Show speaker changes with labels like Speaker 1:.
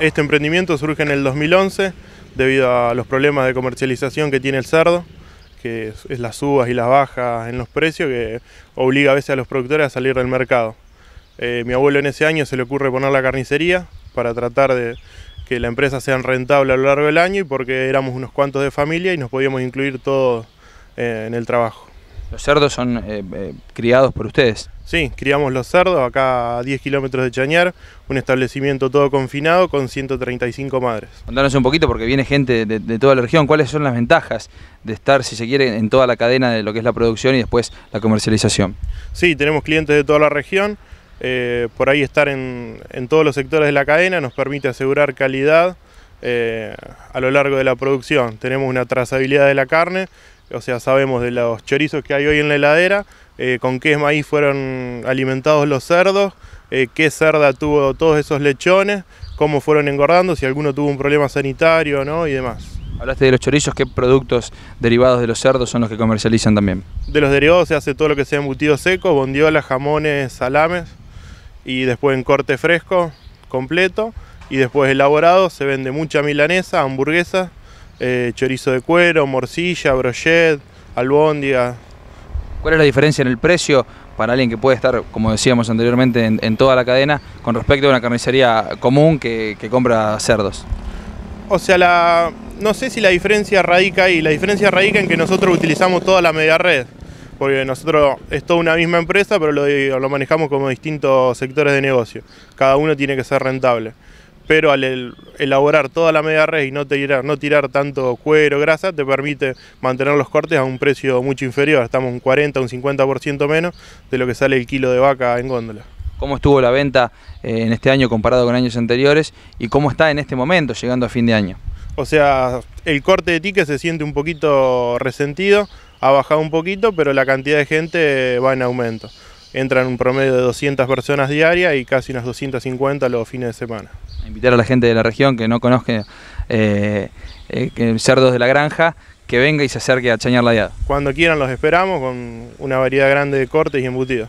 Speaker 1: Este emprendimiento surge en el 2011 debido a los problemas de comercialización que tiene el cerdo, que es las subas y las bajas en los precios que obliga a veces a los productores a salir del mercado. Eh, mi abuelo en ese año se le ocurre poner la carnicería para tratar de que la empresa sea rentable a lo largo del año y porque éramos unos cuantos de familia y nos podíamos incluir todos eh, en el trabajo.
Speaker 2: Los cerdos son eh, eh,
Speaker 1: criados por ustedes. Sí, criamos los cerdos acá a 10 kilómetros de Chañar, un establecimiento todo confinado con 135 madres.
Speaker 2: Contanos un poquito porque viene gente de, toda la región, ¿cuáles son las ventajas de estar, si se quiere, en toda la cadena de lo que es la producción y después la comercialización?
Speaker 1: Sí, tenemos clientes de toda la región, eh, por ahí estar en, todos los sectores de la cadena nos permite asegurar calidad a lo largo de la producción. Tenemos una trazabilidad de la carne o sea, sabemos de los chorizos que hay hoy en la heladera, eh, con qué maíz fueron alimentados los cerdos, eh, qué cerda tuvo todos esos lechones, cómo fueron engordando, si alguno tuvo un problema sanitario ¿no? y demás.
Speaker 2: Hablaste de los chorizos, ¿qué productos derivados de los cerdos son los que comercializan también?
Speaker 1: De los derivados se hace todo lo que sea embutido seco, bondiolas, jamones, salames, y después en corte fresco, completo, y después elaborado se vende mucha milanesa, hamburguesa, eh, chorizo de cuero, morcilla, brochet, albóndiga.
Speaker 2: ¿Cuál es la diferencia en el precio para alguien que puede estar, como decíamos anteriormente, en, toda la cadena con respecto a una carnicería común que, compra cerdos?
Speaker 1: O sea, no sé si la diferencia radica ahí. La diferencia radica en que nosotros utilizamos toda la media red. Porque nosotros es toda una misma empresa, pero lo manejamos como distintos sectores de negocio. Cada uno tiene que ser rentable pero al elaborar toda la media red y no tirar, no tirar tanto cuero, grasa, te permite mantener los cortes a un precio mucho inferior, estamos un 40, un 50% menos de lo que sale el kilo de vaca en góndola.
Speaker 2: ¿Cómo estuvo la venta eh, en este año comparado con años anteriores y cómo está en este momento llegando a fin de año?
Speaker 1: O sea, el corte de ticket se siente un poquito resentido, ha bajado un poquito, pero la cantidad de gente va en aumento. Entran un promedio de 200 personas diarias y casi unas 250 los fines de semana
Speaker 2: invitar a la gente de la región que no conozca eh, eh, cerdos de la granja, que venga y se acerque a Chañar la diada.
Speaker 1: Cuando quieran los esperamos con una variedad grande de cortes y embutidos.